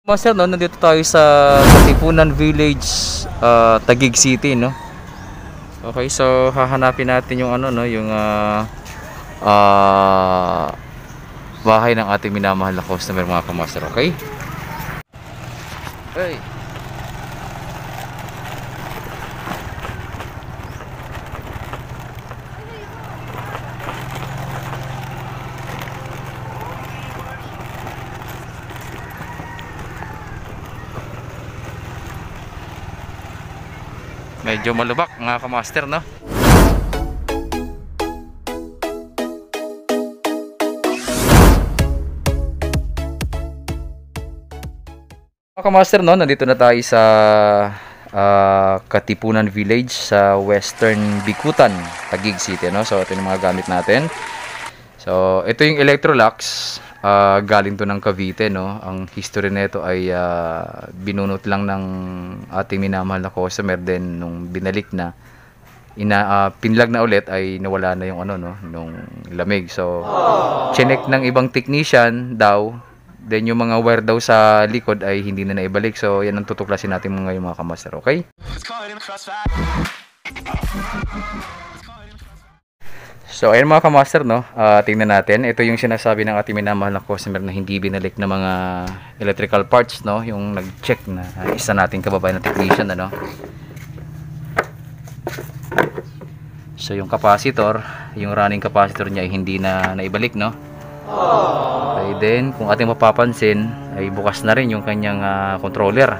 Master, no, nandito tayo sa Katipunan Village, uh, ah, Tagig City, no. Okay, so hahanapin natin yung ano, no, yung uh, uh, bahay ng ating minamahal na customer mga kamaster, okay? Hey. medyo malubak mga kamaster no mga kamaster no nandito na tayo sa uh, Katipunan Village sa Western Bikutan, tagig City no. So ito yung mga gamit natin. So ito yung Electrolux uh, galing to ng Cavite no ang history nito ay uh, binunot lang ng ating minamahal na customer then nung binalik na ina uh, pinlag na ulit ay nawala na yung ano no nung lamig so Aww. ng ibang technician daw then yung mga wire daw sa likod ay hindi na naibalik so yan ang tutuklasin natin mga mga kamaster okay Let's call it So, ayun mga kamaster, no? Uh, tingnan natin. Ito yung sinasabi ng ating minamahal na customer na hindi binalik ng mga electrical parts, no? Yung nag-check na uh, isa nating kababayan na technician, ano? So, yung capacitor, yung running capacitor niya ay hindi na naibalik, no? Ay, then, kung ating mapapansin, ay bukas na rin yung kanyang uh, controller.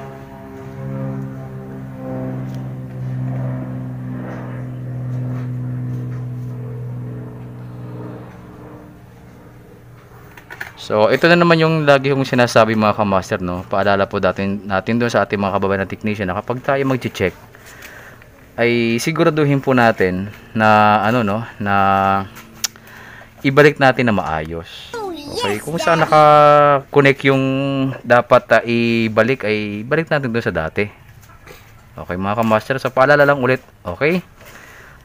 So, ito na naman yung lagi kong sinasabi mga kamaster, no? Paalala po natin, natin doon sa ating mga kababayan na technician na kapag tayo mag-check, ay siguraduhin po natin na, ano, no? Na ibalik natin na maayos. Oh, okay, kung saan naka-connect yung dapat uh, ibalik, ay balik natin doon sa dati. Okay, mga kamaster, so paalala lang ulit, okay?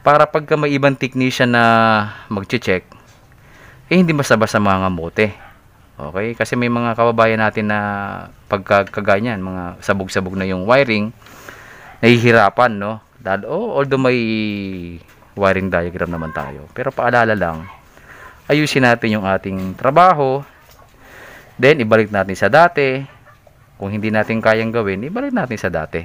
Para pagka may ibang technician na mag-check, eh hindi basta-basta mga ngamote Okay? Kasi may mga kababayan natin na pagkaganyan, mga sabog-sabog na yung wiring, nahihirapan, no? Dahil, oh, although may wiring diagram naman tayo. Pero paalala lang, ayusin natin yung ating trabaho. Then, ibalik natin sa dati. Kung hindi natin kayang gawin, ibalik natin sa dati.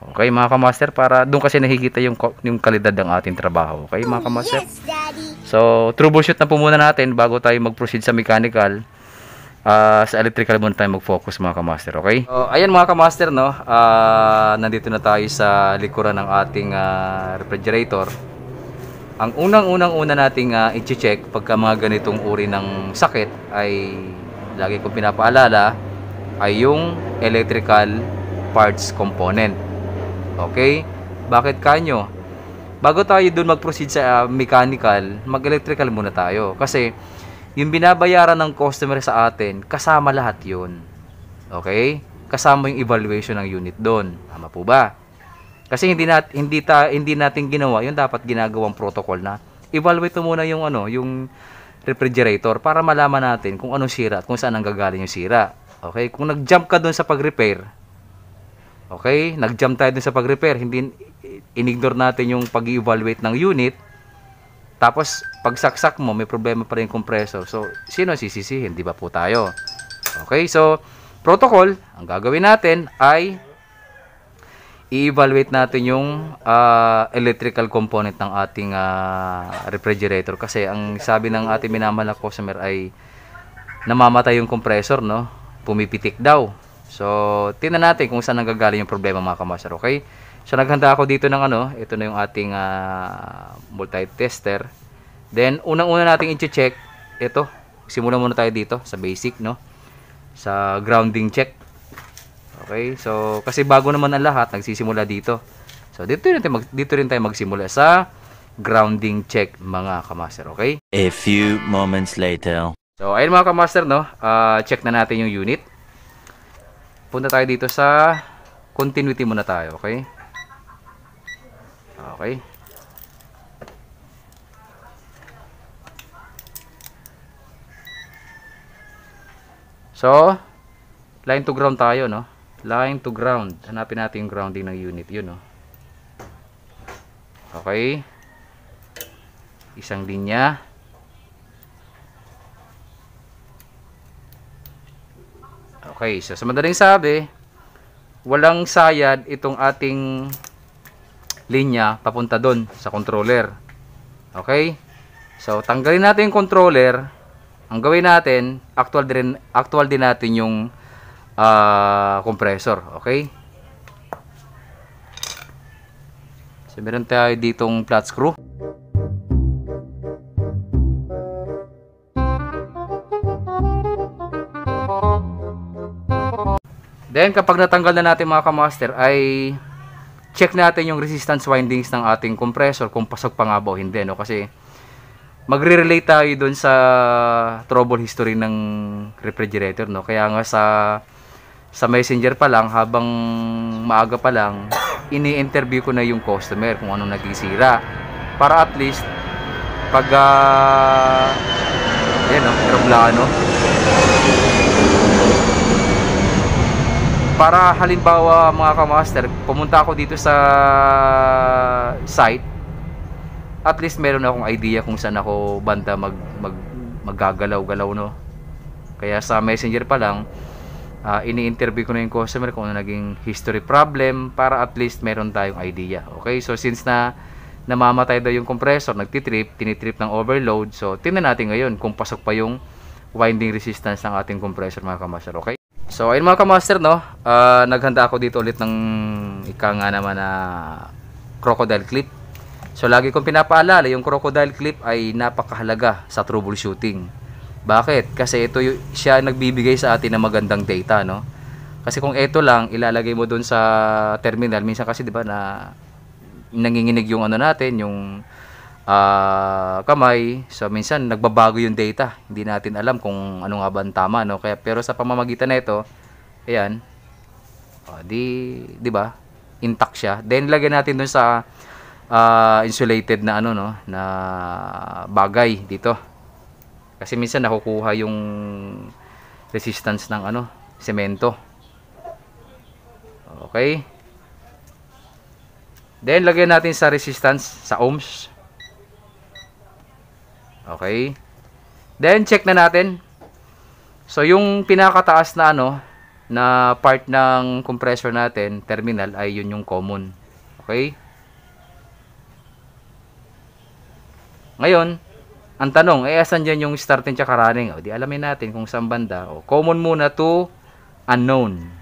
Okay, mga kamaster, para doon kasi nakikita yung, yung kalidad ng ating trabaho. Okay, mga oh, kamaster? So, troubleshoot na po muna natin bago tayo mag-proceed sa mechanical uh, sa electrical muna tayo mag-focus mga kamaster, okay? So, ayan mga kamaster, no, uh, nandito na tayo sa likuran ng ating uh, refrigerator. Ang unang-unang-una nating uh, i-check pagka mga ganitong uri ng sakit ay lagi kong pinapaalala ay yung electrical parts component. Okay? Bakit kanyo? Bago tayo dun mag-proceed sa uh, mechanical, mag-electrical muna tayo. Kasi yung binabayaran ng customer sa atin, kasama lahat yun. Okay? Kasama yung evaluation ng unit doon. Tama po ba? Kasi hindi nat hindi ta hindi natin ginawa, yun dapat ginagawang protocol na evaluate mo muna yung ano, yung refrigerator para malaman natin kung anong sira at kung saan ang gagaling yung sira. Okay? Kung nag-jump ka doon sa pag-repair, okay? Nag-jump tayo doon sa pag-repair, hindi in-ignore natin yung pag-evaluate ng unit, tapos, pagsaksak mo, may problema pa rin yung compressor. So, sino sisisihin? Di ba po tayo? Okay, so, protocol, ang gagawin natin ay i-evaluate natin yung uh, electrical component ng ating uh, refrigerator kasi ang sabi ng ating minamahal na customer ay namamatay yung compressor no pumipitik daw so tingnan natin kung saan nanggagaling yung problema mga kamaster okay So naghanda ako dito ng ano, ito na yung ating uh, multi-tester. Then unang-una nating i-check ito. Simulan muna tayo dito sa basic no. Sa grounding check. Okay? So kasi bago naman ang lahat, nagsisimula dito. So dito rin tayo mag, dito rin tayo magsimula sa grounding check mga kamaster, okay? A few moments later. So ayun mga kamaster no, uh, check na natin yung unit. Punta tayo dito sa continuity muna tayo, okay? Okay. So, line to ground tayo, no? Line to ground. Hanapin natin yung grounding ng unit. Yun, no? Okay. Isang linya. Okay. So, sa madaling sabi, walang sayad itong ating linya papunta doon sa controller. Okay? So, tanggalin natin yung controller. Ang gawin natin, actual din, actual din natin yung uh, compressor. Okay? So, meron tayo ditong flat screw. Then, kapag natanggal na natin mga kamaster, ay check natin yung resistance windings ng ating compressor kung pasok pa nga ba o hindi no kasi magre-relate tayo doon sa trouble history ng refrigerator no kaya nga sa sa messenger pa lang habang maaga pa lang ini-interview ko na yung customer kung anong naging para at least pag uh, ah, yan no, aeroplano para halimbawa mga kamaster pumunta ako dito sa site at least meron akong idea kung saan ako banda mag, mag maggagalaw-galaw no kaya sa messenger pa lang uh, ini-interview ko na yung customer kung ano naging history problem para at least meron tayong idea okay so since na namamatay daw yung compressor nagtitrip tinitrip ng overload so tingnan natin ngayon kung pasok pa yung winding resistance ng ating compressor mga kamaster okay So ayun mga kamaster no, uh, naghanda ako dito ulit ng ika nga naman na crocodile clip. So lagi kong pinapaalala, yung crocodile clip ay napakahalaga sa troubleshooting. Bakit? Kasi ito siya nagbibigay sa atin ng magandang data no. Kasi kung ito lang ilalagay mo doon sa terminal, minsan kasi 'di ba na nanginginig yung ano natin, yung uh, kamay. So minsan nagbabago yung data. Hindi natin alam kung ano nga ba ang tama no. Kaya pero sa pamamagitan nito, ayan. O, ah, di, 'di ba? Intact siya. Then lagyan natin dun sa uh, insulated na ano no na bagay dito. Kasi minsan nakukuha yung resistance ng ano, semento. Okay? Then lagyan natin sa resistance sa ohms. Okay? Then, check na natin. So, yung pinakataas na ano, na part ng compressor natin, terminal, ay yun yung common. Okay? Ngayon, ang tanong, eh, asan dyan yung starting tsaka running? O, di alamin natin kung saan banda. O, common muna to unknown.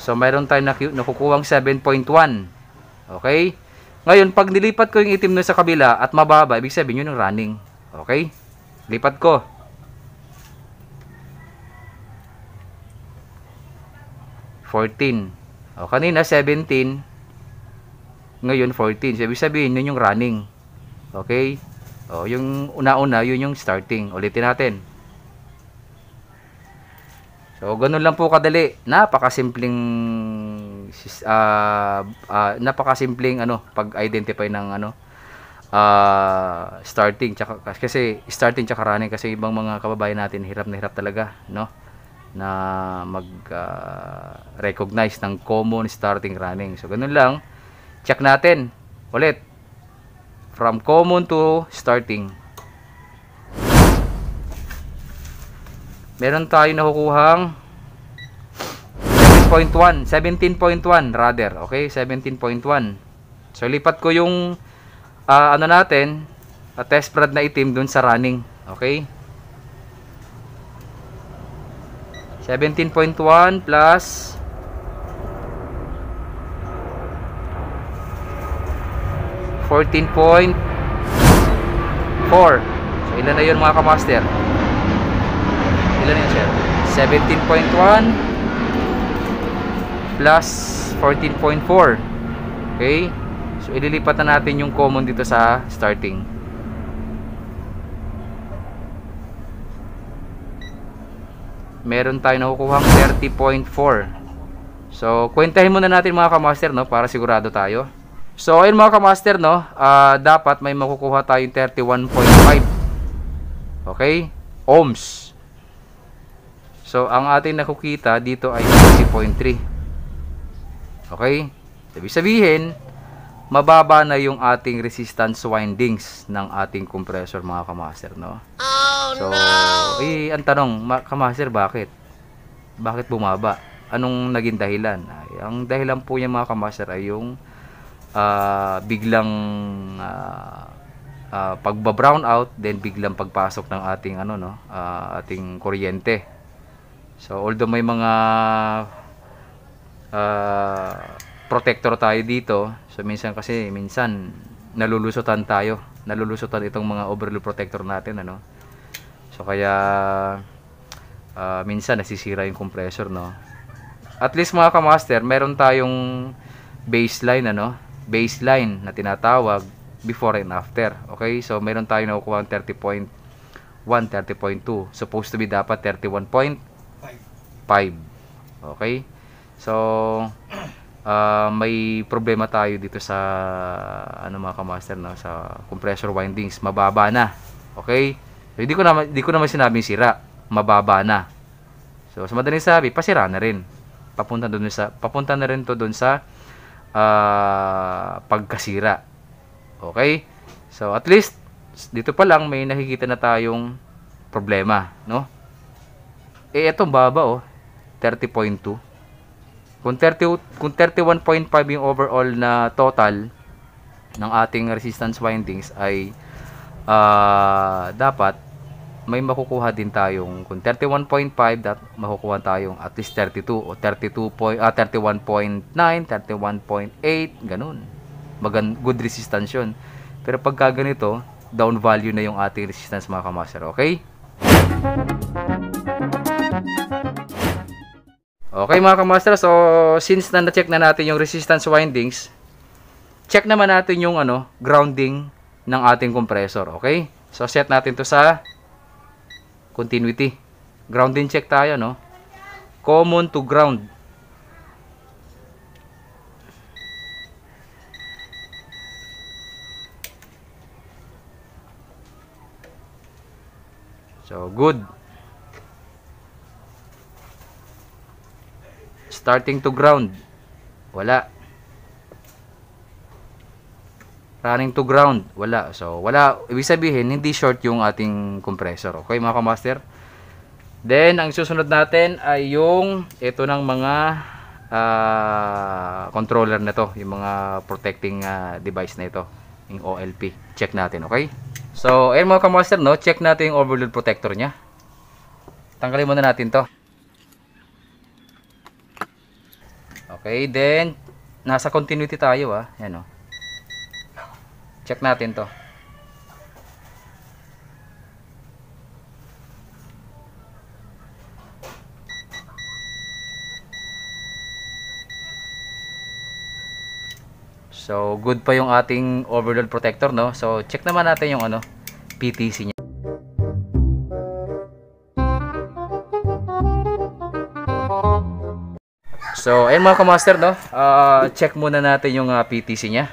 So, mayroon tayong nakukuhang 7.1. Okay? Ngayon, pag nilipat ko yung itim na sa kabila at mababa, ibig sabihin yun yung running. Okay? Lipat ko. Fourteen. O, kanina, seventeen. Ngayon, fourteen. So, ibig sabihin, yun yung running. Okay? O, yung una-una, yun yung starting. Ulitin natin. So, ganun lang po kadali. Napakasimpleng uh, uh, napakasimpleng ano, pag-identify ng ano uh, starting tsaka, kasi starting tsaka running kasi ibang mga kababayan natin hirap na hirap talaga, no? na mag uh, recognize ng common starting running. So ganun lang. Check natin ulit from common to starting. meron tayo nakukuhang 17.1 17.1 rather okay 17.1 so lipat ko yung uh, ano natin uh, test prod na itim dun sa running okay 17.1 plus 14.4 so ilan na yun mga kamaster ganun sir 17.1 plus 14.4 okay so ililipatan natin yung common dito sa starting meron tayong nakukuhang 30.4 so kwentahin muna natin mga kamaster no para sigurado tayo So ayun mga kamaster no, uh, dapat may makukuha tayong 31.5. Okay? Ohms. So, ang ating nakukita dito ay 90.3. Okay? Ibig sabihin, mababa na yung ating resistance windings ng ating compressor mga kamaster, no? Oh, no! Eh, ang tanong, kamaster, bakit? Bakit bumaba? Anong naging dahilan? Ay, ang dahilan po niya mga kamaster ay yung uh, biglang uh, uh, pagbabrown out, then biglang pagpasok ng ating ano no, uh, ating kuryente So although may mga uh, protector tayo dito, so minsan kasi minsan nalulusutan tayo, nalulusutan itong mga overload protector natin ano. So kaya uh, minsan nasisira yung compressor no. At least mga kamaster, meron tayong baseline ano, baseline na tinatawag before and after. Okay? So meron tayong nakukuha ng 30.1, 30.2. Supposed to be dapat 31. 5. Okay? So, uh, may problema tayo dito sa ano mga kamaster no sa compressor windings mababa na okay so, hindi ko naman hindi ko naman sinabing sira mababa na so sa madaling sabi pasira na rin papunta doon sa papunta na rin to doon sa uh, pagkasira okay so at least dito pa lang may nakikita na tayong problema no eh etong baba oh 30.2. Kung, 30, kung 31.5 yung overall na total ng ating resistance windings ay uh, dapat may makukuha din tayong kung 31.5 dapat makukuha tayong at least 32 o 32 po, ah, 31.9 31.8 ganun Magan good resistance yun pero pagka ganito down value na yung ating resistance mga kamaster okay Okay mga kamaster, so since na na-check na natin yung resistance windings, check naman natin yung ano, grounding ng ating compressor, okay? So set natin to sa continuity. Grounding check tayo, no? Common to ground. So good. starting to ground wala running to ground wala so wala ibig sabihin hindi short yung ating compressor okay mga kamaster then ang susunod natin ay yung ito ng mga uh, controller na to yung mga protecting uh, device na ito yung OLP check natin okay so ayun mga kamaster no check natin yung overload protector nya tanggalin muna natin to Okay, then nasa continuity tayo ah. Ayan oh. Check natin 'to. So, good pa yung ating overload protector, no? So, check naman natin yung ano, PTC niya. So, ayun mga kamaster, no? Uh, check muna natin yung uh, ah, PTC niya.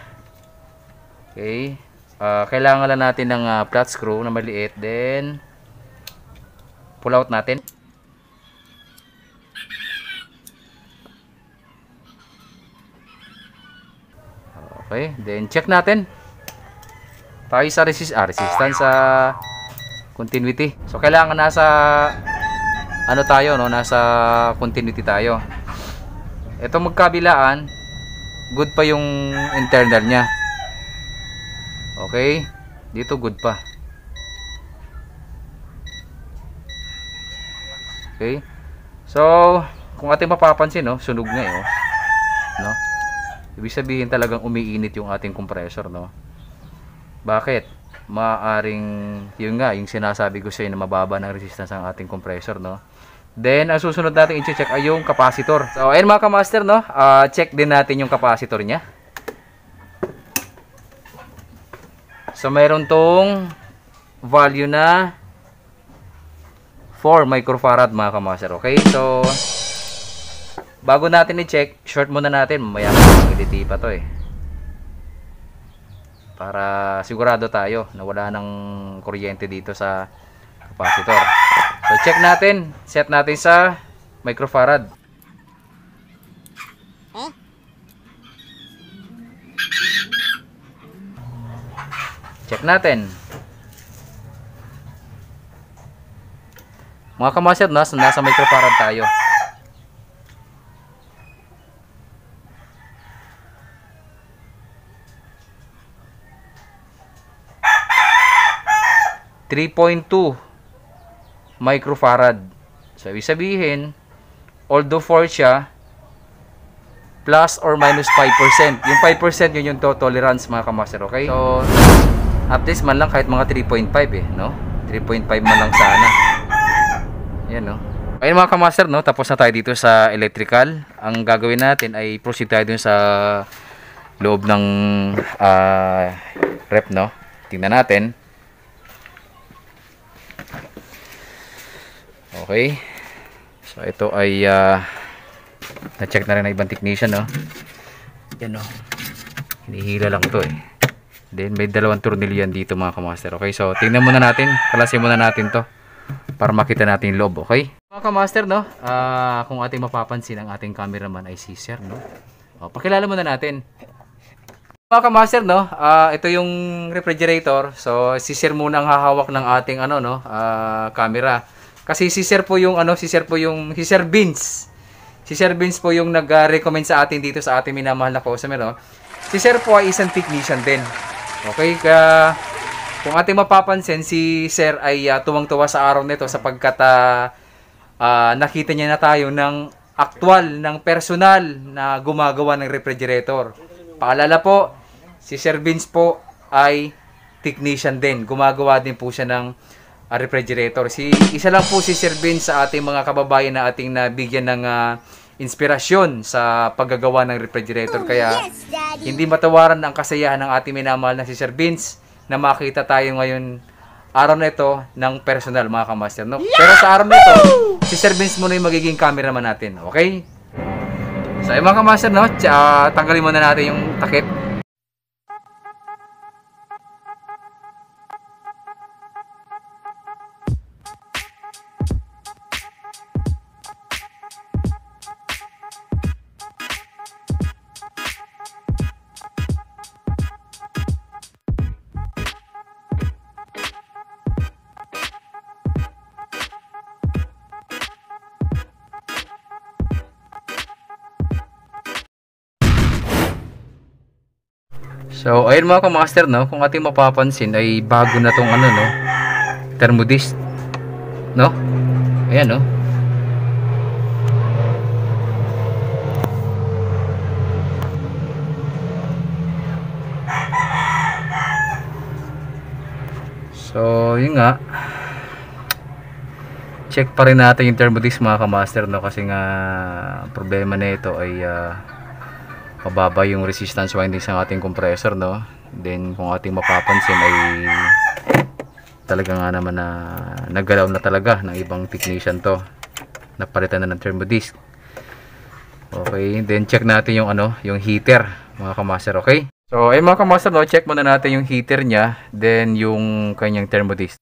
Okay. Uh, kailangan lang natin ng uh, flat screw na maliit. Then, pull out natin. Okay, then check natin. Tayo sa resist, ah, resistance sa uh, continuity. So kailangan nasa ano tayo no, nasa continuity tayo. Ito magkabilaan, good pa yung internal niya. Okay? Dito good pa. Okay? So, kung ating mapapansin, no, sunog na eh, oh. no? Ibig sabihin talagang umiinit yung ating compressor, no? Bakit? Maaring, yun nga, yung sinasabi ko sa inyo na mababa ng resistance ang ating compressor, no? Then, ang susunod natin i-check ay yung capacitor. So, ayun mga kamaster, no? Uh, check din natin yung capacitor niya. So, meron tong value na 4 microfarad mga kamaster. Okay? So, bago natin i-check, short muna natin. Mamaya mag-editi pa to eh. Para sigurado tayo na wala nang kuryente dito sa capacitor. So check natin. Set natin sa microfarad. Check natin. Mga kamasyad, nasa, nasa microfarad tayo. Three point two microfarad. So, ibig sabihin, although 4 siya, plus or minus 5%. Yung 5% yun yung to tolerance mga kamaster, okay? So, at least man lang kahit mga 3.5 eh, no? 3.5 man lang sana. Yan, no? Ayun mga kamaster, no? Tapos na tayo dito sa electrical. Ang gagawin natin ay proceed tayo dun sa loob ng uh, rep, no? Tingnan natin. Okay. So ito ay uh, na-check na rin ng ibang technician no. Yan no. Hinihila lang to eh. Then may dalawang tornilyo yan dito mga kamaster. Okay. So tingnan muna natin. Kalasin muna natin to para makita natin yung loob. Okay. Mga kamaster no. Uh, kung ating mapapansin ang ating cameraman ay si Sir no. O, pakilala muna natin. Mga kamaster, no? Uh, ito yung refrigerator. So, si Sir muna ang hahawak ng ating ano, no? Uh, camera. Kasi si Sir po yung ano, si Sir po yung si Sir Vince. Si Sir Vince po yung nag-recommend sa atin dito sa ating minamahal na customer, Meron. Si Sir po ay isang technician din. Okay, kaya kung ating mapapansin si Sir ay uh, tuwang-tuwa sa araw nito sapagkat uh, uh, nakita niya na tayo ng aktwal ng personal na gumagawa ng refrigerator. Paalala po, si Sir Vince po ay technician din. Gumagawa din po siya ng uh, refrigerator. Si isa lang po si Sir Vin sa ating mga kababayan na ating nabigyan ng uh, inspirasyon sa paggagawa ng refrigerator. Oh, Kaya yes, hindi matawaran ang kasayahan ng ating minamahal na si Sir Vince na makita tayo ngayon araw na ito ng personal mga kamaster. No? Pero sa araw na ito, si Sir Vince muna yung magiging cameraman natin. Okay? So, eh, mga kamaster, no? Tsa, tanggalin muna natin yung takip. So, ayun mga kamaster, no? Kung ating mapapansin ay bago na tong ano, no? Thermodist. No? Ayan, no? So, yun nga. Check pa rin natin yung thermodist mga kamaster, no? Kasi nga, problema na ito ay... Uh, mababa yung resistance winding sa ating compressor no then kung ating mapapansin ay talaga nga naman na naggalaw na talaga ng ibang technician to napalitan na ng thermodisc okay then check natin yung ano yung heater mga kamaster okay so ayun eh, mga kamaster no check muna natin yung heater nya then yung kanyang thermodisc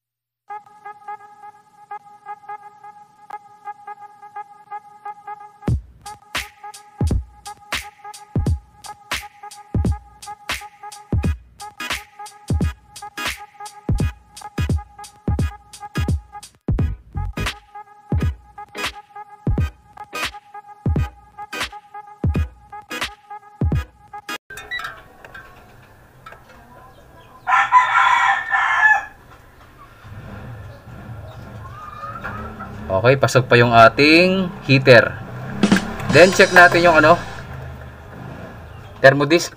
Okay, pasok pa yung ating heater. Then check natin yung ano thermodisc.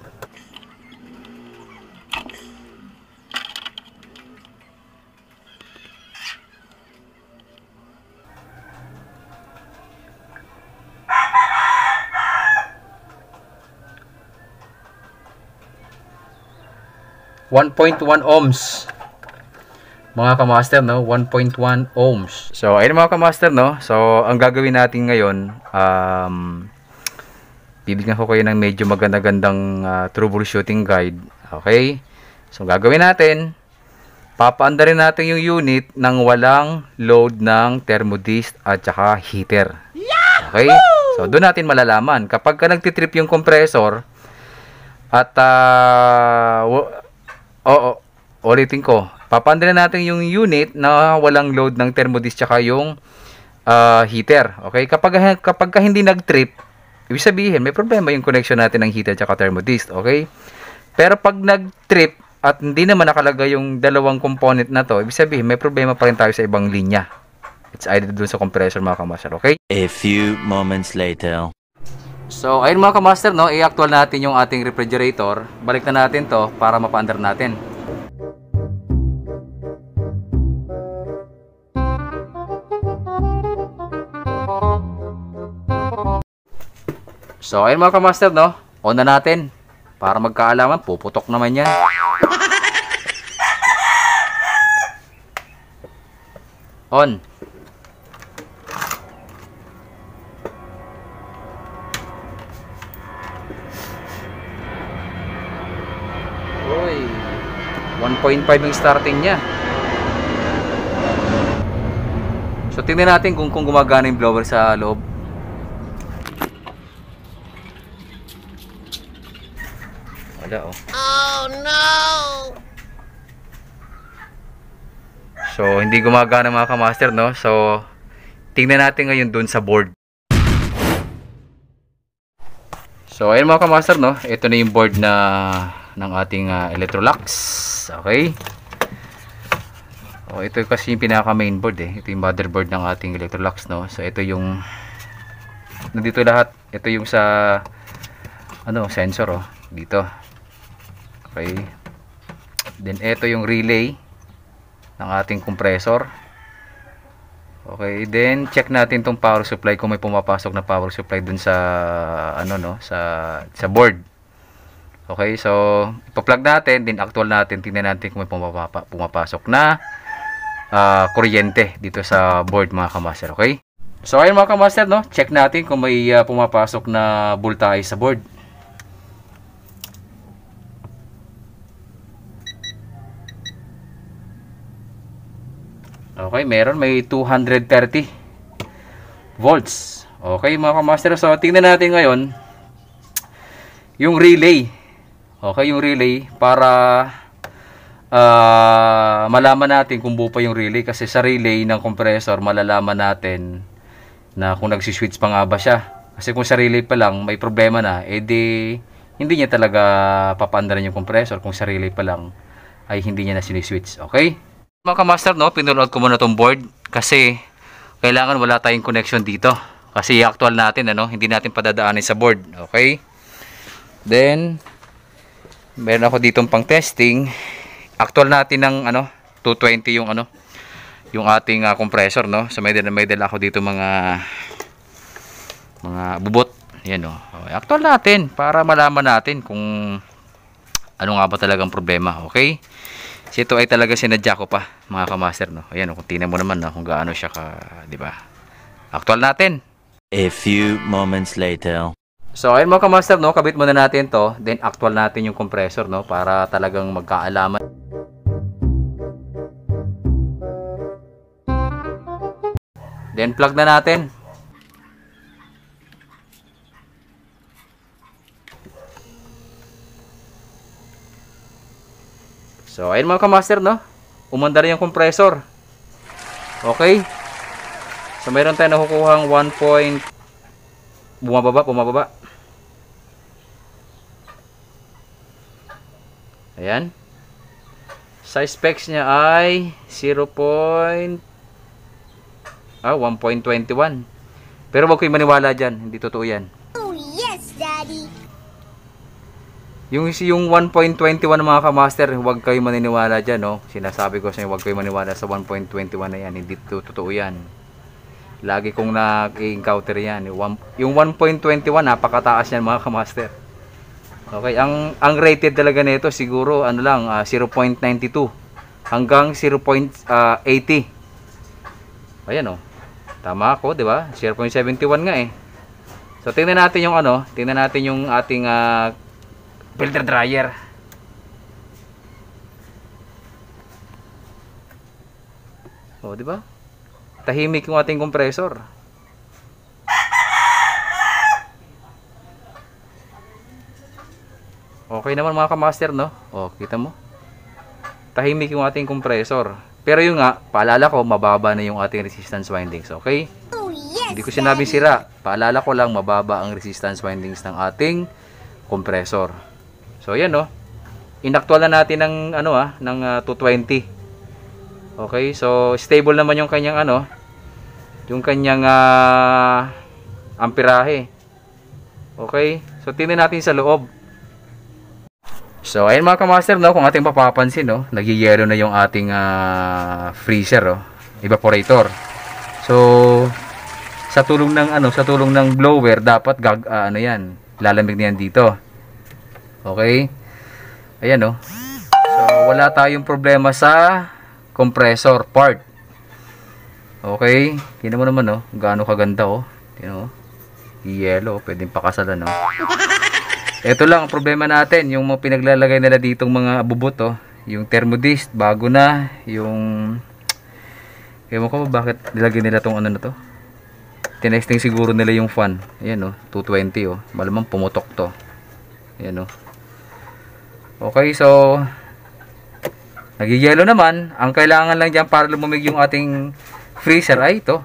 One point one ohms mga kamaster no 1.1 ohms so ayun mga kamaster no so ang gagawin natin ngayon um, bibigyan ko kayo ng medyo maganda-gandang uh, ah, troubleshooting guide okay so gagawin natin papaandarin natin yung unit nang walang load ng thermodist at saka heater okay so doon natin malalaman kapag ka nagtitrip yung compressor at uh, oo, ulitin ko Papandala natin yung unit na walang load ng thermodis tsaka yung uh, heater. Okay? Kapag, kapag hindi nag-trip, ibig sabihin, may problema yung connection natin ng heater tsaka thermodis. Okay? Pero pag nag-trip at hindi naman nakalagay yung dalawang component na to, ibig sabihin, may problema pa rin tayo sa ibang linya. It's either dun sa compressor mga kamaster. Okay? A few moments later. So, ayun mga kamaster, no, i-actual natin yung ating refrigerator. Balik na natin to para mapa-under natin. So, ayun mga kamaster, no? On na natin. Para magkaalaman, puputok naman yan. On. Uy. 1.5 yung starting niya. So, tingnan natin kung, kung gumagana yung blower sa loob. Wala oh. Oh no! So, hindi gumagana mga kamaster, no? So, tingnan natin ngayon doon sa board. So, ayun mga kamaster, no? Ito na yung board na ng ating uh, Electrolux. Okay. Oh, ito kasi yung pinaka mainboard eh. Ito yung motherboard ng ating Electrolux, no? So, ito yung nandito lahat. Ito yung sa ano, sensor, oh. Dito. Okay. Then ito yung relay ng ating compressor. Okay, then check natin tong power supply kung may pumapasok na power supply dun sa ano no, sa sa board. Okay, so ipa-plug natin, then actual natin tingnan natin kung may pumapasok na uh, kuryente dito sa board mga kamaster, okay? So ayun mga kamaster no, check natin kung may uh, pumapasok na voltage sa board. Okay, meron may 230 volts. Okay, mga kamaster. So, tingnan natin ngayon yung relay. Okay, yung relay para uh, malaman natin kung buo pa yung relay. Kasi sa relay ng compressor, malalaman natin na kung nagsiswitch pa nga ba siya. Kasi kung sa relay pa lang, may problema na, edi eh, hindi niya talaga papaandaran yung compressor. Kung sa relay pa lang, ay hindi niya na siniswitch. Okay? Mga master no, pinuload ko muna tong board kasi kailangan wala tayong connection dito. Kasi actual natin ano, hindi natin padadaanin sa board. Okay? Then meron ako ditong pang testing. Actual natin ng ano, 220 yung ano, yung ating uh, compressor no. So may dala, may dala ako dito mga mga bubot. Yan no. Oh. Okay, actual natin para malaman natin kung ano nga ba talagang problema. Okay? Kasi ito ay talaga sinadya ko pa, mga kamaster, no? Ayan, kung tingnan mo naman, no? kung gaano siya ka, di ba? Actual natin. A few moments later. So, ayun mga kamaster, no? Kabit muna natin to. Then, actual natin yung compressor, no? Para talagang magkaalaman. Then, plug na natin. So, ayun mga kamaster, no? Umanda rin yung compressor. Okay. So, mayroon tayo nakukuhang 1 point. Bumababa, bumababa. Ayan. Size specs niya ay 0. Ah, 1.21. Pero wag ko maniwala dyan. Hindi totoo yan. Oh, yes, Daddy. Yung yung 1.21 mga kamaster, huwag kayo maniniwala diyan, no. Oh. Sinasabi ko sa inyo, huwag kayo maniwala sa 1.21 na 'yan, hindi to, totoo 'yan. Lagi kong nag-encounter 'yan. Yung 1.21 napakataas niyan mga kamaster. Okay, ang ang rated talaga nito siguro ano lang uh, ah, 0.92 hanggang 0.80. Ah, Ayan oh. Tama ako, 'di ba? 0.71 nga eh. So tingnan natin yung ano, tingnan natin yung ating uh, filter dryer o oh, di ba tahimik yung ating compressor okay naman mga kamaster no o oh, kita mo tahimik yung ating compressor pero yung nga paalala ko mababa na yung ating resistance windings okay oh, hindi ko sinabing sira paalala ko lang mababa ang resistance windings ng ating compressor So yan no. Oh. Inaktual na natin ng ano ah, ng uh, ah, 220. Okay, so stable naman yung kanyang ano, yung kanyang uh, amperahe. Okay? So tingnan natin sa loob. So ayun mga kamaster no, kung ating papapansin no, nagyeyelo na yung ating uh, freezer oh, evaporator. So sa tulong ng ano, sa tulong ng blower dapat gag uh, ano yan, lalamig niyan dito. Okay? Ayan oh. So wala tayong problema sa compressor part. Okay? Tingnan mo naman oh, gaano kaganda oh. Tingnan oh. Yellow, oh. pwedeng pakasalan oh. Ito lang ang problema natin, yung mga pinaglalagay nila ditong mga abubot oh. Yung thermodist bago na, yung Ewan ko ba bakit nilagay nila tong ano na to. Tinesting siguro nila yung fan. Ayan oh, 220 oh. Malamang pumutok to. Ayan oh. Okay, so nagyayelo naman. Ang kailangan lang diyan para lumamig yung ating freezer ay ito.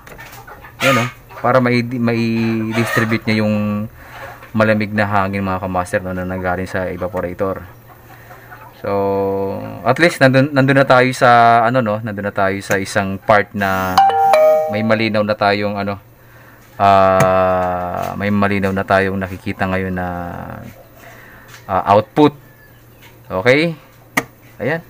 Yan oh, para may mai-distribute niya yung malamig na hangin mga kamaster no, na nanggaling sa evaporator. So, at least nandun, nandun na tayo sa ano no, nandun na tayo sa isang part na may malinaw na tayong ano uh, may malinaw na tayong nakikita ngayon na uh, output Okay? Ayan.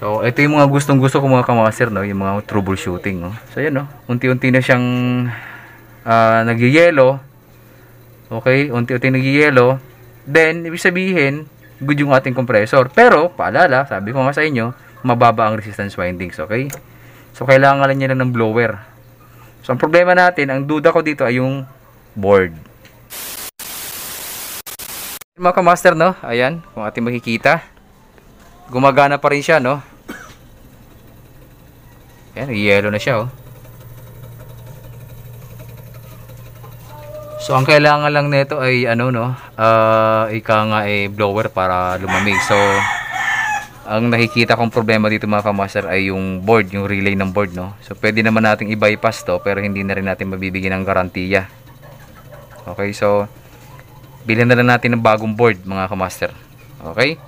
So, ito yung mga gustong gusto ko mga kamaster, no? Yung mga troubleshooting, no? So, yan, no? Unti-unti na siyang uh, nagyayelo. Okay? Unti-unti nagyayelo. Then, ibig sabihin, good yung ating compressor. Pero, paalala, sabi ko nga sa inyo, mababa ang resistance windings, okay? So, kailangan lang niya lang ng blower. So, ang problema natin, ang duda ko dito ay yung board. Mga master no? Ayan, kung ating makikita. Gumagana pa rin siya, no? Ayan, yellow na siya, oh. So, ang kailangan lang nito ay, ano, no? Uh, ika nga, eh, blower para lumamig. So, ang nakikita kong problema dito mga kamaster ay yung board, yung relay ng board no. So pwede naman nating i-bypass to pero hindi na rin natin mabibigyan ng garantiya. Okay, so bilhin na lang natin ng bagong board mga kamaster. Okay?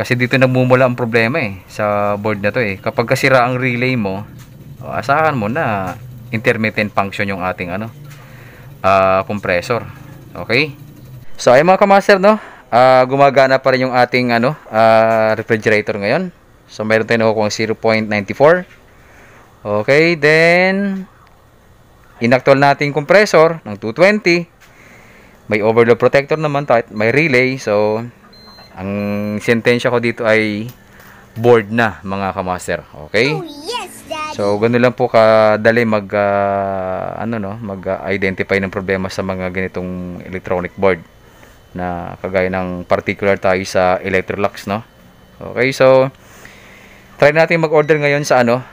Kasi dito nagmumula ang problema eh sa board na to eh. Kapag kasira ang relay mo, asahan mo na intermittent function yung ating ano uh, compressor. Okay? So ay mga kamaster no, uh, gumagana pa rin yung ating ano, uh, refrigerator ngayon. So, meron tayo nakukuha 0.94. Okay, then, inactual natin compressor ng 220. May overload protector naman, tayo, may relay. So, ang sentensya ko dito ay board na, mga kamaster. Okay? Oh, so, ganoon lang po kadali mag, uh, ano no, mag-identify ng problema sa mga ganitong electronic board na kagaya ng particular tayo sa Electrolux no okay so try natin mag order ngayon sa ano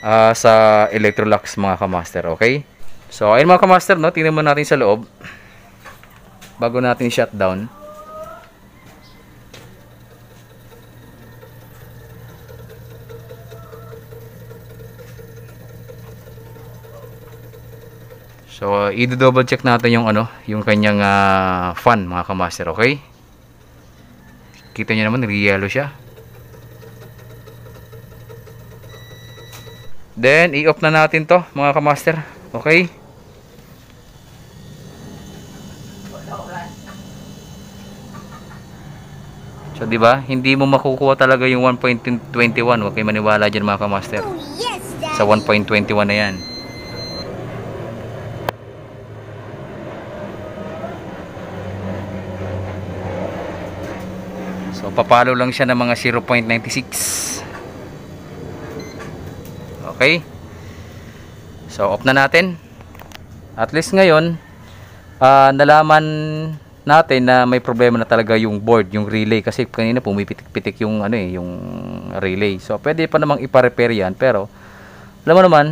uh, sa Electrolux mga kamaster okay so ayun mga kamaster no tingnan mo natin sa loob bago natin shutdown So, uh, i-double check natin yung ano, yung kanyang uh, fan mga kamaster, okay? Kita niyo naman, nag-yellow siya. Then, i-off na natin 'to, mga kamaster. Okay? So, 'di ba? Hindi mo makukuha talaga yung 1.21, okay maniwala diyan mga kamaster. Oh, Sa 1.21 na 'yan. papalo lang siya ng mga 0.96 okay so off na natin at least ngayon uh, nalaman natin na may problema na talaga yung board yung relay kasi kanina pumipitik-pitik yung ano eh yung relay so pwede pa namang ipa-repair yan pero alam mo naman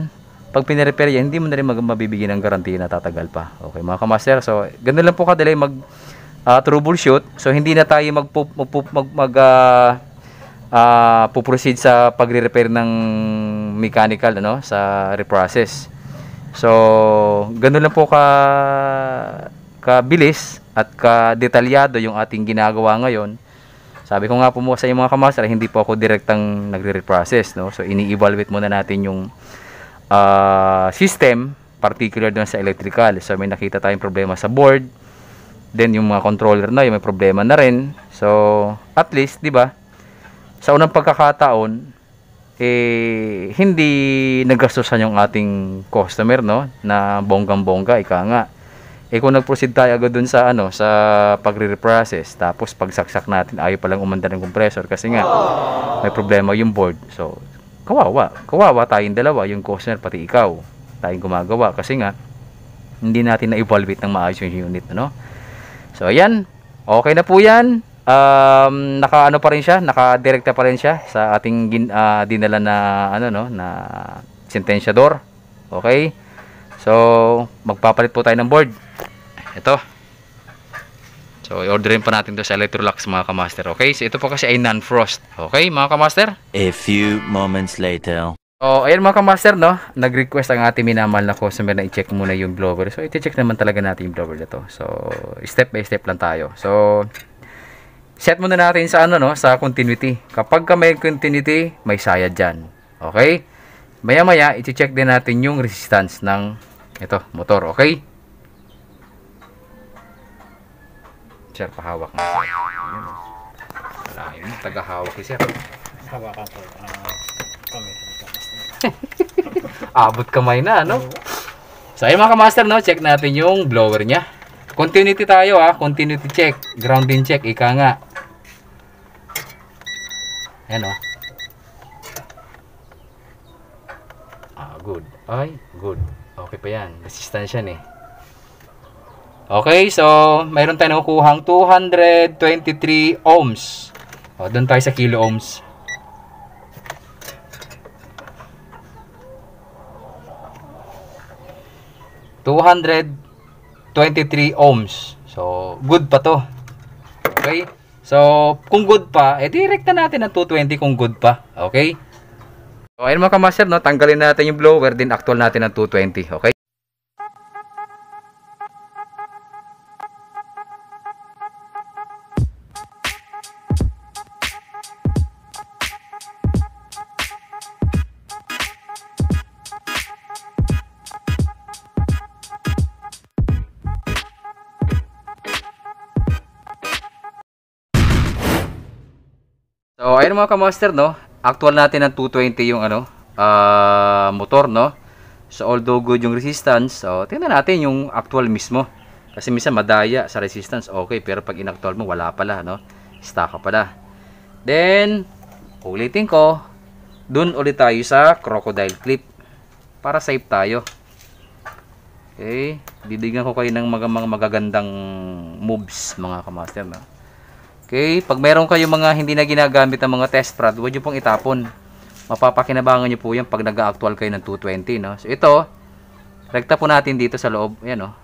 pag pinirepair yan hindi mo na rin mabibigyan ng garantiya na tatagal pa okay mga kamaster so ganun lang po kadali mag uh, troubleshoot. So hindi na tayo mag mag, mag, mag uh, uh, ah, pu-proceed sa pagre-repair ng mechanical ano sa reprocess. So ganun lang po ka kabilis at ka-detalyado yung ating ginagawa ngayon. Sabi ko nga po sa inyo mga kamaster, hindi po ako direktang nagre-reprocess. No? So, ini-evaluate muna natin yung uh, system, particular doon sa electrical. So, may nakita tayong problema sa board Then yung mga controller na, yung may problema na rin. So, at least, 'di ba? Sa unang pagkakataon, eh hindi nagastusan yung ating customer, no, na bonggang-bongga ika nga. Eh kung nagproceed tayo agad dun sa ano, sa pagre-reprocess, tapos pagsaksak natin, ayaw pa lang umanda ng compressor kasi nga may problema yung board. So, kawawa. Kawawa tayong dalawa, yung customer pati ikaw. Tayong gumagawa kasi nga hindi natin na-evaluate ng maayos yung unit, no? So ayan, okay na po 'yan. Um nakaano pa rin siya, naka direkta pa rin siya sa ating gin, uh, dinala na ano no na sentensiyador. Okay? So magpapalit po tayo ng board. Ito. So i-orderin pa natin 'to sa Electrolux mga kamaster. Okay? So ito po kasi ay non-frost. Okay, mga kamaster? A few moments later. Oh, ayan mga kamaster, no? Nag-request ang ating minamahal na customer na i-check muna yung blower. So, i-check naman talaga natin yung blower na to. So, step by step lang tayo. So, set muna natin sa ano, no? Sa continuity. Kapag ka may continuity, may saya dyan. Okay? Maya-maya, i-check din natin yung resistance ng ito, motor. Okay? Sir, pahawak nga. Wala yun. Tagahawak eh, sir. Hawakan ko. Ah. Abot kamay na, ano? So, ayun mga kamaster, no? Check natin yung blower niya. Continuity tayo, ha? Ah. Continuity check. Grounding check. Ika nga. Ayan, oh. Ah, good. Ay, good. Okay pa yan. Resistance yan, eh. Okay, so mayroon tayong nakukuhang 223 ohms. O, oh, doon tayo sa kilo ohms. 223 ohms. So, good pa to. Okay? So, kung good pa, eh, direkta natin ang 220 kung good pa. Okay? So, ayun mga kamaster, no, tanggalin natin yung blower, din actual natin ang 220. Okay? Ayan mga kamaster, no? Actual natin ang 220 yung ano, uh, motor, no? So although good yung resistance, so tingnan natin yung actual mismo. Kasi minsan madaya sa resistance, okay, pero pag inactual mo wala pala, no? Staka pala. Then ulitin ko, dun ulit tayo sa crocodile clip para safe tayo. Okay, bibigyan ko kayo ng mga, mga magagandang moves mga kamaster, no? Okay, pag meron kayong mga hindi na ginagamit ng mga test prod, huwag nyo pong itapon. Mapapakinabangan nyo po yan pag nag-actual kayo ng 220. No? So ito, rekta po natin dito sa loob. Ayan o. Oh.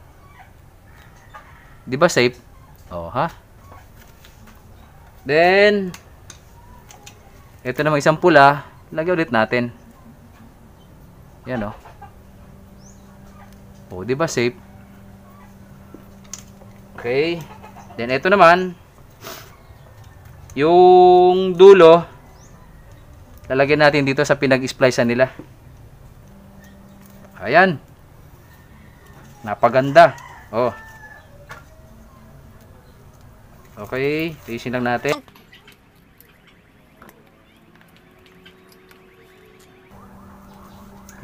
Di ba safe? O oh, ha? Then, ito naman isang pula. Lagay ulit natin. Ayan o. Oh. O, oh, di ba safe? Okay. Then, ito naman. Yung dulo, lalagyan natin dito sa pinag-splice nila. Ayan. Napaganda. Oh. Okay, tiisin lang natin.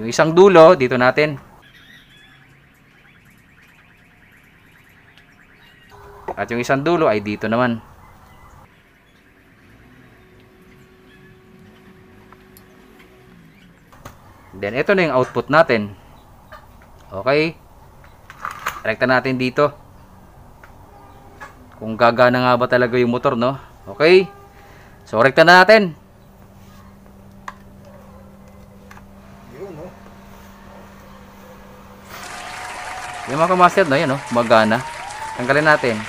Yung isang dulo, dito natin. At yung isang dulo ay dito naman. Then, ito na yung output natin. Okay. Rekta natin dito. Kung gagana nga ba talaga yung motor, no? Okay. So, rekta na natin. Yung mga kamaster, no? Yan, no? Magana. Tanggalin natin.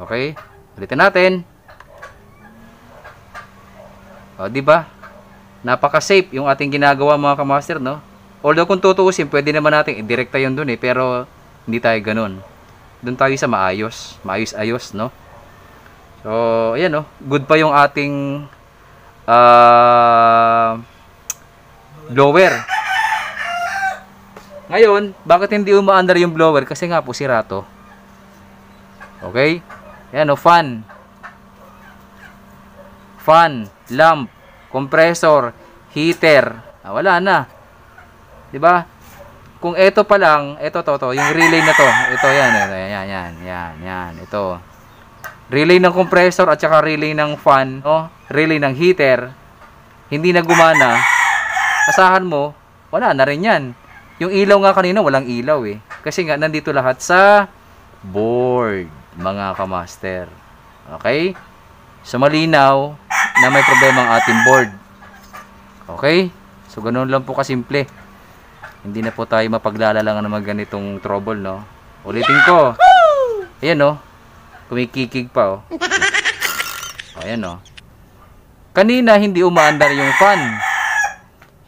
Okay. Ulitin natin. O, oh, di ba? Napaka-safe yung ating ginagawa mga kamaster, no? Although kung tutuusin, pwede naman natin eh, direkta yon dun eh, pero hindi tayo ganun. Doon tayo sa maayos, maayos-ayos, no? So, ayan no, good pa yung ating uh, blower. Ngayon, bakit hindi umaandar yung blower? Kasi nga po sira to. Okay? Ayan o, fan fan, lamp, compressor, heater. Ah, wala na. 'Di ba? Kung ito pa lang, ito to, to, yung relay na to. Ito 'yan, ito, yan, yan, yan, yan, ito. Relay ng compressor at saka relay ng fan, no? Relay ng heater. Hindi na gumana. Asahan mo, wala na rin 'yan. Yung ilaw nga kanina, walang ilaw eh. Kasi nga, nandito lahat sa board, mga kamaster. Okay? So, malinaw, na may problema ang ating board. Okay? So, ganun lang po kasimple. Hindi na po tayo mapaglalalangan ng mga ganitong trouble, no? Ulitin ko. Ayan, no? Kumikikig pa, oh. Ayan, no? Kanina, hindi umaandar yung fan.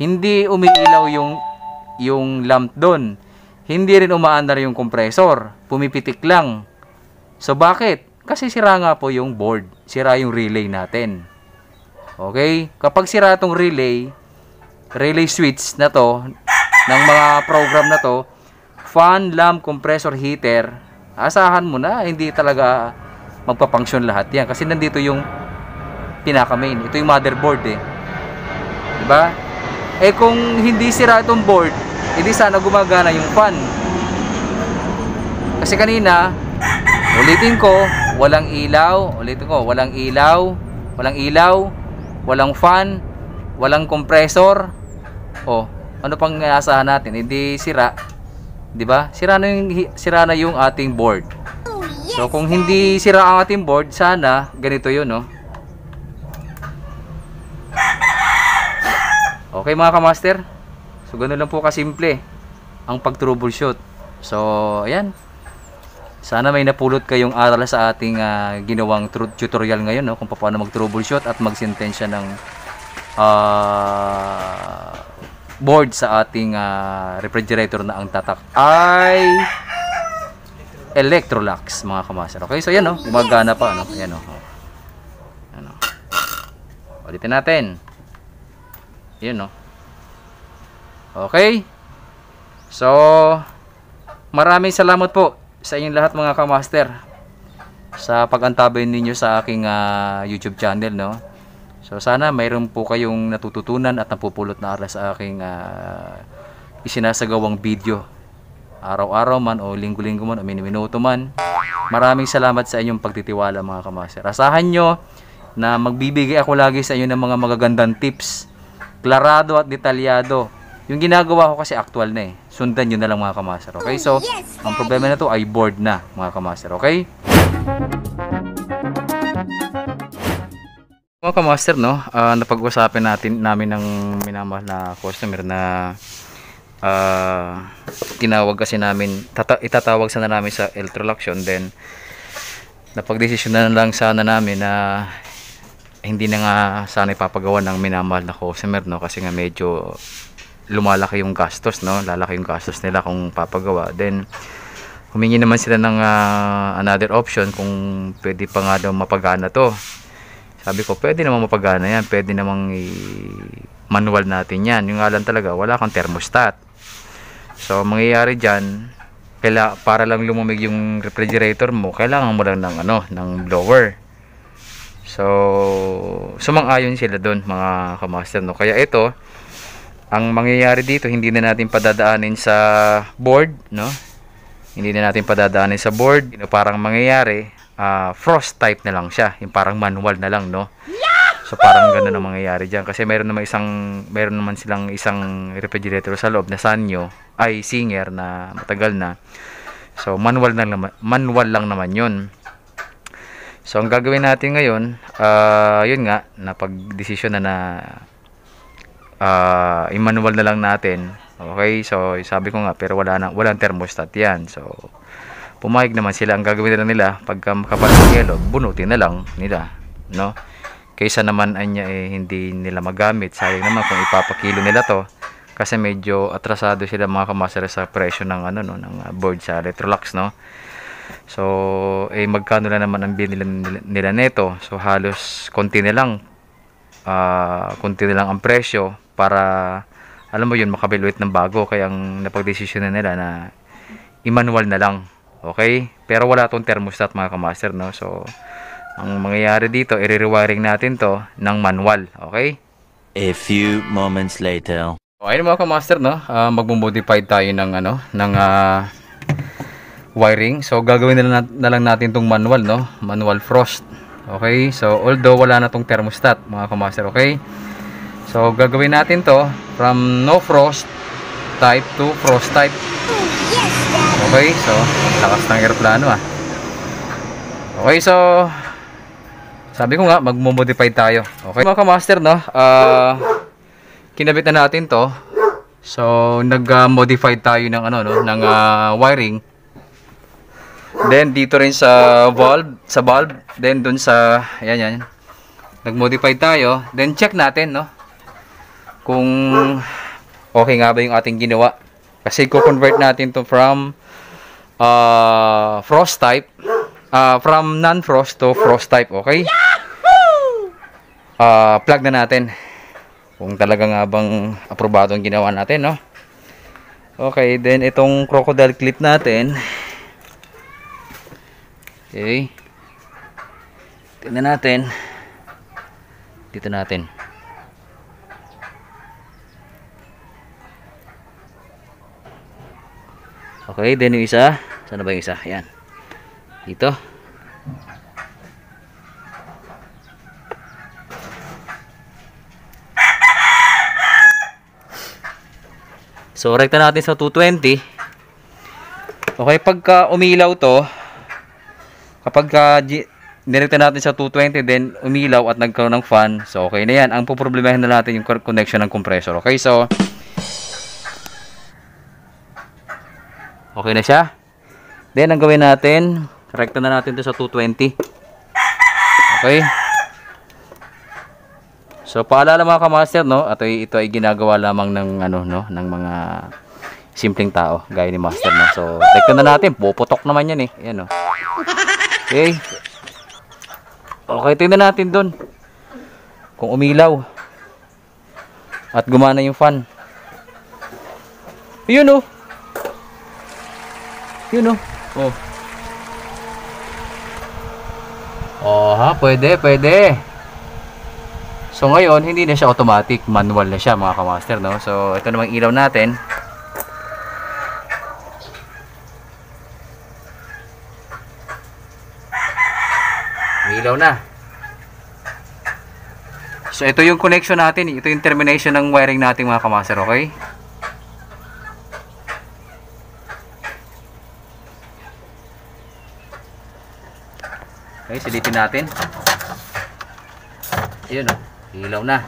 Hindi umiilaw yung, yung lamp doon. Hindi rin umaandar yung compressor. Pumipitik lang. So, bakit? Kasi sira nga po yung board. Sira yung relay natin. Okay? Kapag sira tong relay, relay switch na to, ng mga program na to, fan, lamp, compressor, heater, asahan mo na hindi talaga magpapangsyon lahat yan. Kasi nandito yung pinaka main. Ito yung motherboard eh. Diba? Eh kung hindi sira itong board, hindi sana gumagana yung fan. Kasi kanina, ulitin ko, walang ilaw, ulitin ko, walang ilaw, walang ilaw, walang fan, walang compressor. Oh, ano pang inaasahan natin? Hindi eh, sira. 'Di ba? Sira na yung sira na yung ating board. Oh, so kung hindi sira ang ating board, sana ganito 'yon, no. Okay mga kamaster. So ganoon lang po ka simple ang pag-troubleshoot. So, ayan. Sana may napulot kayong aral sa ating uh, ginawang tutorial ngayon no, kung paano mag-troubleshoot at magsentensya ng uh, board sa ating uh, refrigerator na ang tatak ay Electrolux mga kamaster. Okay, so yan no, gumagana pa no. Ayan no. Ano. Ulitin natin. Yun no. Okay? So, maraming salamat po sa inyong lahat mga kamaster sa pagantabay ninyo sa aking uh, YouTube channel no. So sana mayroon po kayong natututunan at napupulot na aral sa aking uh, isinasagawang video. Araw-araw man o linggo-linggo man o miniminuto man. Maraming salamat sa inyong pagtitiwala mga kamaster. Asahan nyo na magbibigay ako lagi sa inyo ng mga magagandang tips. Klarado at detalyado yung ginagawa ko kasi actual na eh. Sundan nyo na lang mga kamaster. Okay? So, oh, ang problema na to ay board na mga kamaster. Okay? Mga kamaster, no? Uh, napag-usapan natin namin ng minamahal na customer na uh, tinawag kasi namin, tata itatawag sana namin sa Ultralux Then, napag-desisyon na lang sana namin na hindi na nga sana ipapagawa ng minamahal na customer, no? Kasi nga medyo lumalaki yung gastos no lalaki yung gastos nila kung papagawa then humingi naman sila ng uh, another option kung pwede pa nga daw mapagana to sabi ko pwede namang mapagana yan pwede namang manual natin yan yung alam talaga wala kang thermostat so mangyayari dyan kaila, para lang lumamig yung refrigerator mo kailangan mo lang ng ano ng blower so sumang-ayon sila doon mga kamaster no kaya ito ang mangyayari dito hindi na natin padadaanin sa board no hindi na natin padadaanin sa board you know, parang mangyayari uh, frost type na lang siya yung parang manual na lang no so parang ganoon ang mangyayari diyan kasi meron naman isang meron naman silang isang refrigerator sa loob na Sanyo ay Singer na matagal na so manual na manual lang naman yon So, ang gagawin natin ngayon, uh, yun nga, napag-desisyon na na uh, i-manual na lang natin. Okay? So, sabi ko nga, pero wala na, walang thermostat yan. So, pumayag naman sila. Ang gagawin nila nila, pagka makapalit ng yelo, bunutin na lang nila. No? Kaysa naman anya eh, hindi nila magamit. Sayang naman kung ipapakilo nila to. Kasi medyo atrasado sila mga kamaster sa presyo ng ano no ng ah, board sa Electrolux no. So eh magkano na naman ang binili nila, nila nito? So halos konti na lang uh, konti na lang ang presyo para alam mo yun makabiluit ng bago kaya ang napagdesisyon na nila na i-manual na lang okay pero wala tong thermostat mga kamaster no so ang mangyayari dito i-rewiring natin to ng manual okay a few moments later okay mga kamaster no uh, ah, magmo-modify tayo ng ano ng uh, wiring so gagawin na, na lang natin tong manual no manual frost okay so although wala na tong thermostat mga kamaster okay So, gagawin natin to from no frost type to frost type. Okay, so, lakas ng aeroplano ah. Okay, so, sabi ko nga, magmo-modify tayo. Okay, mga kamaster, no? Uh, kinabit na natin to. So, nag-modify tayo ng, ano, no? ng uh, wiring. Then, dito rin sa valve, sa valve. Then, dun sa, ayan, yan. Nag-modify tayo. Then, check natin, no? kung okay nga ba yung ating ginawa. Kasi ko-convert natin to from uh, frost type, uh, from non-frost to frost type, okay? Uh, plug na natin. Kung talaga nga bang aprobado ang ginawa natin, no? Okay, then itong crocodile clip natin. Okay. Tingnan natin. Dito natin. Okay, then yung isa. Sana ba yung isa? Ayan. Dito. So, rekta natin sa 220. Okay, pagka umilaw to, kapag ka ah, nirekta natin sa 220, then umilaw at nagkaroon ng fan, so okay na yan. Ang poproblemahin na natin yung connection ng compressor. Okay, so, Okay na siya. Then, ang gawin natin, rekta na natin 'to sa 220. Okay. So, paalala mga kamaster, no? Ito, ito ay ginagawa lamang ng, ano, no? Ng mga simpleng tao, gaya ni master, no? So, rekta na natin. Puputok naman yan, eh. Ayan, no? Okay. Okay, tingnan natin doon. Kung umilaw. At gumana yung fan. Ayun oh. Yun oh. Oh. Oh ha, pwede, pwede. So ngayon, hindi na siya automatic, manual na siya mga kamaster, no? So ito namang ilaw natin. May ilaw na. So ito yung connection natin, ito yung termination ng wiring natin mga kamaster, okay? Okay, silipin natin. Ayun oh, ilaw na.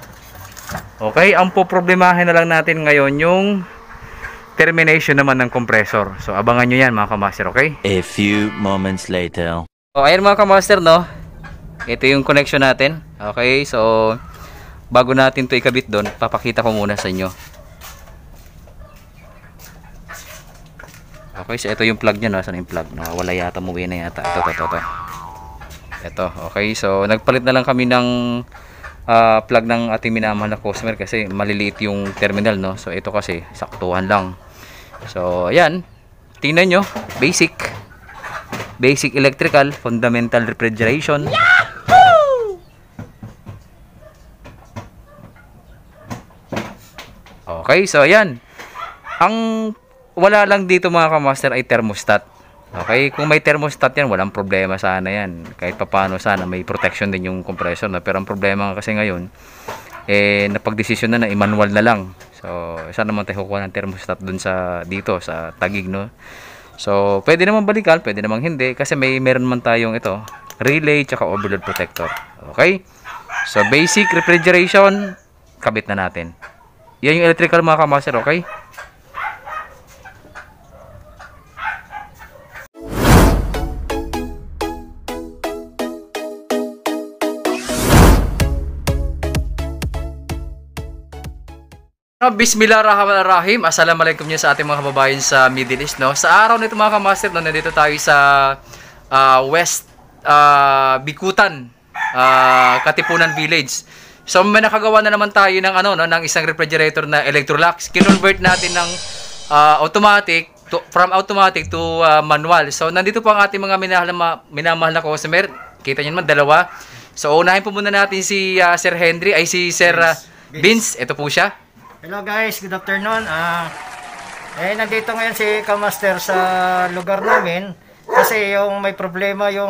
Okay, ang poproblemahin na lang natin ngayon yung termination naman ng compressor. So abangan nyo yan mga kamaster, okay? A few moments later. Oh, ayun mga kamaster, no? Ito yung connection natin. Okay, so bago natin to ikabit doon, papakita ko muna sa inyo. Okay, so ito yung plug niya, no? Saan yung plug? Nawawala yata, muwi na yata. Ito, ito, ito. ito. Ito, okay. So, nagpalit na lang kami ng uh, plug ng ating minamahal na customer kasi maliliit yung terminal, no? So, ito kasi, saktuhan lang. So, ayan. Tingnan nyo, basic. Basic electrical, fundamental refrigeration. Yahoo! Okay, so ayan. Ang wala lang dito mga kamaster ay thermostat. Okay, kung may thermostat yan, walang problema sana yan. Kahit papano sana, may protection din yung compressor na. Pero ang problema kasi ngayon, eh, napagdesisyon na na, manual na lang. So, saan naman tayo kukuha ng thermostat dun sa, dito, sa tagig, no? So, pwede naman balikan, pwede namang hindi. Kasi may meron man tayong ito, relay tsaka overload protector. Okay? So, basic refrigeration, kabit na natin. Yan yung electrical mga kamaster, okay? Ah, Bismillahirrahmanirrahim. Assalamualaikum niyo sa ating mga kababayan sa Middle East. No? Sa araw nito mga kamaster, no, nandito tayo sa uh, West uh, Bikutan, uh, Katipunan Village. So may nakagawa na naman tayo ng, ano, no, ng isang refrigerator na Electrolux. Kinonvert natin ng uh, automatic to, from automatic to uh, manual. So nandito po ang ating mga minahal na, minamahal na customer. Kita niyo naman, dalawa. So unahin po muna natin si uh, Sir Henry, ay si Sir uh, Vince. Ito po siya. Hello guys, good afternoon. Ah, eh nandito ngayon si Kamaster sa lugar namin kasi yung may problema yung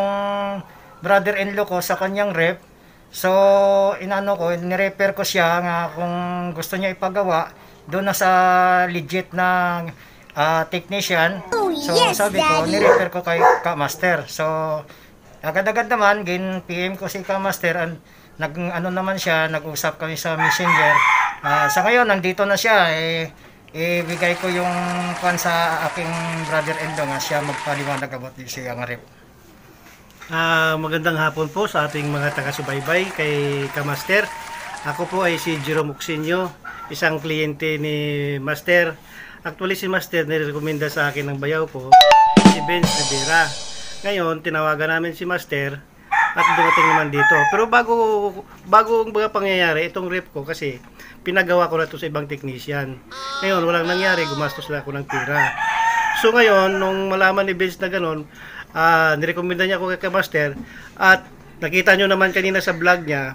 brother-in-law ko sa kanyang rep. So, inano ko, nirefer ko siya nga kung gusto niya ipagawa doon na sa legit na uh, technician. Oh, so, sabi ko, Daddy. nirefer ko kay Kamaster. So, agad-agad naman, gin PM ko si Kamaster and nag ano naman siya, nag-usap kami sa Messenger. Uh, sa ngayon nandito na siya eh ibigay ko yung pan sa aking brother Endo law nga ah, siya magpaliwanag about this yung rep. Uh, ah, magandang hapon po sa ating mga taga-subaybay kay Kamaster. Ako po ay si Jerome Oxinio, isang kliyente ni Master. Actually si Master nirekomenda sa akin ng bayaw ko, si Ben Rivera. Ngayon, tinawagan namin si Master at dumating naman dito. Pero bago bago ang mga pangyayari, itong rip ko kasi pinagawa ko na to sa ibang technician. Ngayon, walang nangyari, gumastos lang ako ng pera. So ngayon, nung malaman ni Vince na ganun, uh, nirekomenda niya ako kay Kamaster at nakita niyo naman kanina sa vlog niya,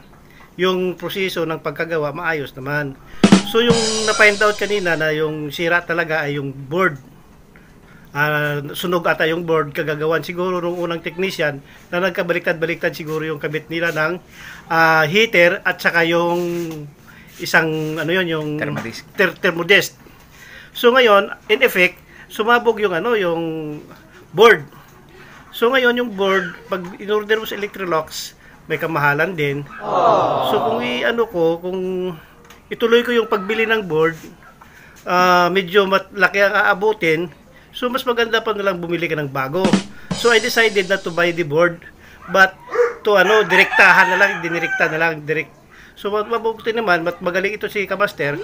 yung proseso ng pagkagawa maayos naman. So yung na-find out kanina na yung sira talaga ay yung board uh, sunog ata yung board kagagawan siguro ng unang technician na nagkabaliktad-baliktad siguro yung kabit nila ng uh, heater at saka yung isang ano yon yung thermodisk. Ter- thermodisk. So ngayon, in effect, sumabog yung ano yung board. So ngayon yung board pag inorder mo sa Electrolux, may kamahalan din. Aww. Oh. So kung i-ano ko, kung ituloy ko yung pagbili ng board, uh, medyo laki ang aabutin So, mas maganda pa nalang bumili ka ng bago. So, I decided not to buy the board, but to ano, direktahan na lang, dinirekta na lang, direct. So, mabubuti naman, mat magaling ito si Kamaster.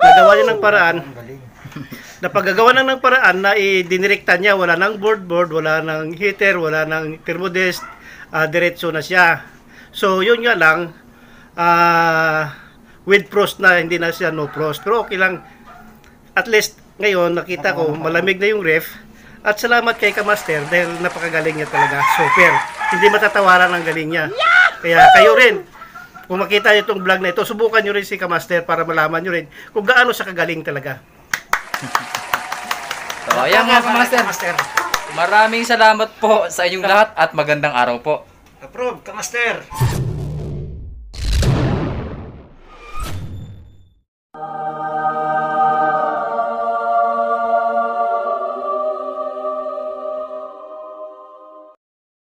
Nagawa niya ng paraan. Napagagawa na ng paraan na idinirekta niya, wala nang board board, wala nang heater, wala nang thermodest, uh, diretso na siya. So, yun nga lang, uh, with frost na, hindi na siya no frost. Pero okay lang, at least ngayon, nakita ko, malamig na yung ref. At salamat kay Kamaster dahil napakagaling niya talaga. Super. Hindi matatawaran ang galing niya. Kaya kayo rin, kung makita niyo itong vlog na ito, subukan niyo rin si Kamaster para malaman niyo rin kung gaano siya kagaling talaga. so, ayan mga Kamaster. Maraming salamat po sa inyong lahat at magandang araw po. Approve, Kamaster.